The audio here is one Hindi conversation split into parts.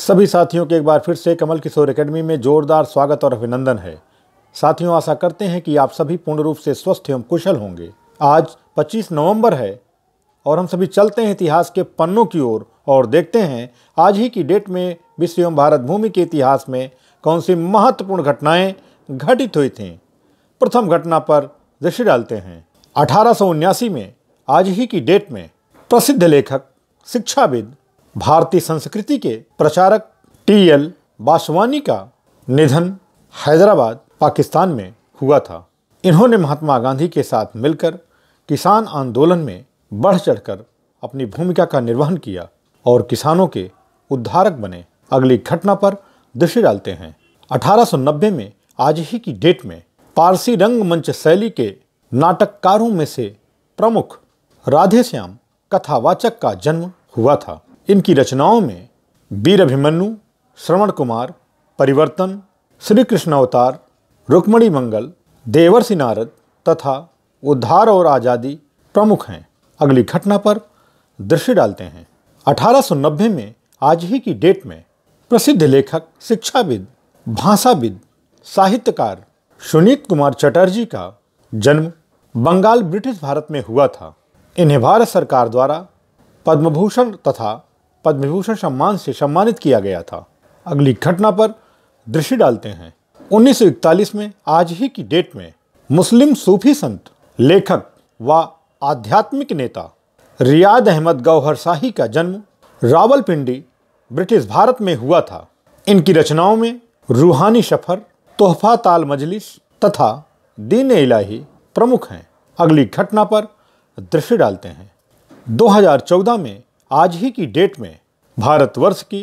सभी साथियों के एक बार फिर से कमल किशोर एकेडमी में जोरदार स्वागत और अभिनंदन है साथियों आशा करते हैं कि आप सभी पूर्ण रूप से स्वस्थ एवं कुशल होंगे आज 25 नवंबर है और हम सभी चलते हैं इतिहास के पन्नों की ओर और, और देखते हैं आज ही की डेट में विश्व एवं भारत भूमि के इतिहास में कौन सी महत्वपूर्ण घटनाएँ घटित हुई थी प्रथम घटना पर दृष्टि डालते हैं अठारह में आज ही की डेट में प्रसिद्ध लेखक शिक्षाविद भारतीय संस्कृति के प्रचारक टी एल बासवानी का निधन हैदराबाद पाकिस्तान में हुआ था इन्होंने महात्मा गांधी के साथ मिलकर किसान आंदोलन में बढ़ चढ़कर अपनी भूमिका का निर्वहन किया और किसानों के उद्धारक बने अगली घटना पर दृष्टि डालते हैं 1890 में आज ही की डेट में पारसी रंगमंच शैली के नाटककारों में से प्रमुख राधेश्याम कथावाचक का जन्म हुआ था इनकी रचनाओं में वीर अभिमन्यु श्रवण कुमार परिवर्तन श्री कृष्ण अवतार रुक्मणी मंगल देवर सिनारद तथा उद्धार और आज़ादी प्रमुख हैं अगली घटना पर दृश्य डालते हैं 1890 में आज ही की डेट में प्रसिद्ध लेखक शिक्षाविद भाषाविद साहित्यकार सुनीत कुमार चटर्जी का जन्म बंगाल ब्रिटिश भारत में हुआ था इन्हें भारत सरकार द्वारा पद्मभूषण तथा पद्म विभूषण सम्मान से सम्मानित किया गया था अगली घटना पर दृष्टि डालते हैं 1941 में आज ही की डेट में मुस्लिम सूफी संत लेखक व आध्यात्मिक नेता रियाद अहमद गौहर शाही का जन्म रावलपिंडी ब्रिटिश भारत में हुआ था इनकी रचनाओं में रूहानी सफ़र तोहफा ताल मजलिस तथा दीन इलाही प्रमुख हैं अगली घटना पर दृष्टि डालते हैं 2014 में आज ही की डेट में भारतवर्ष की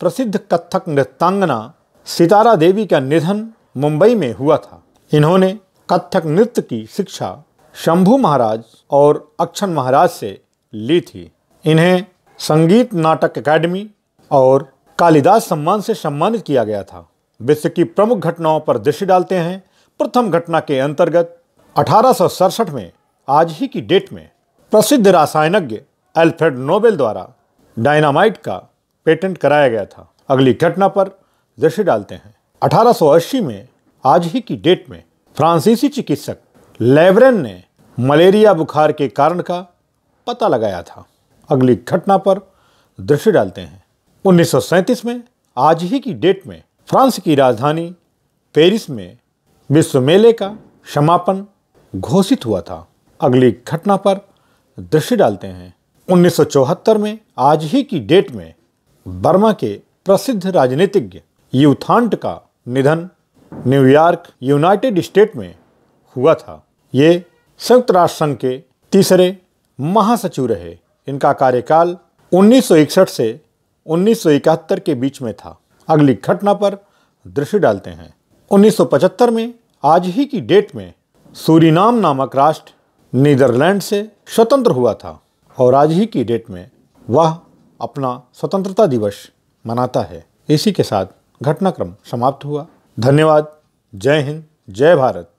प्रसिद्ध कथक नृत्यांगना सितारा देवी का निधन मुंबई में हुआ था इन्होंने कथक नृत्य की शिक्षा शंभू महाराज और अक्षन महाराज से ली थी इन्हें संगीत नाटक एकेडमी और कालिदास सम्मान से सम्मानित किया गया था विश्व की प्रमुख घटनाओं पर दृष्टि डालते हैं प्रथम घटना के अंतर्गत अठारह में आज ही की डेट में प्रसिद्ध रासायनज्ञ अल्फ्रेड नोबेल द्वारा डायनामाइट का पेटेंट कराया गया था अगली घटना पर दृष्टि डालते हैं 1880 में आज ही की डेट में फ्रांसीसी चिकित्सक लेवरेन ने मलेरिया बुखार के कारण का पता लगाया था अगली घटना पर दृष्टि डालते हैं उन्नीस में आज ही की डेट में फ्रांस की राजधानी पेरिस में विश्व मेले का समापन घोषित हुआ था अगली घटना पर दृष्टि डालते हैं 1974 में आज ही की डेट में बर्मा के प्रसिद्ध राजनीतिज्ञ यूथांट का निधन न्यूयॉर्क यूनाइटेड स्टेट में हुआ था ये संयुक्त राष्ट्र संघ के तीसरे महासचिव रहे इनका कार्यकाल 1961 से 1971 के बीच में था अगली घटना पर दृष्टि डालते हैं 1975 में आज ही की डेट में सूरीनाम नामक राष्ट्र नीदरलैंड से स्वतंत्र हुआ था और आज ही की डेट में वह अपना स्वतंत्रता दिवस मनाता है इसी के साथ घटनाक्रम समाप्त हुआ धन्यवाद जय हिंद जय भारत